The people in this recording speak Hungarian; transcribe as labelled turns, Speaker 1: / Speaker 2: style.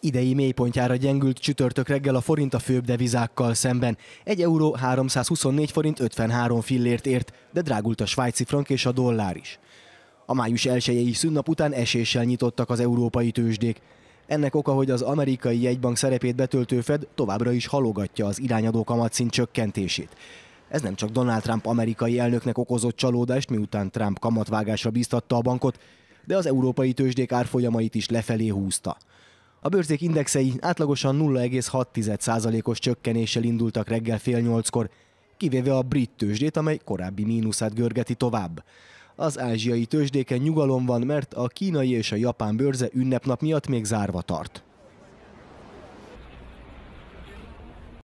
Speaker 1: idei mélypontjára gyengült csütörtök reggel a forint a főbb devizákkal szemben. 1 euró 324 forint 53 fillért ért, de drágult a svájci frank és a dollár is. A május 1 szünnap után eséssel nyitottak az európai tőzsdék. Ennek oka, hogy az amerikai jegybank szerepét betöltő Fed továbbra is halogatja az irányadó kamatszint csökkentését. Ez nem csak Donald Trump amerikai elnöknek okozott csalódást, miután Trump kamatvágásra bíztatta a bankot, de az európai tőzsdék árfolyamait is lefelé húzta. A bőrzék indexei átlagosan 0,6%-os csökkenéssel indultak reggel fél nyolckor, kivéve a brit tőzsdét, amely korábbi mínuszát görgeti tovább. Az ázsiai tőzsdéken nyugalom van, mert a kínai és a japán bőrze ünnepnap miatt még zárva tart.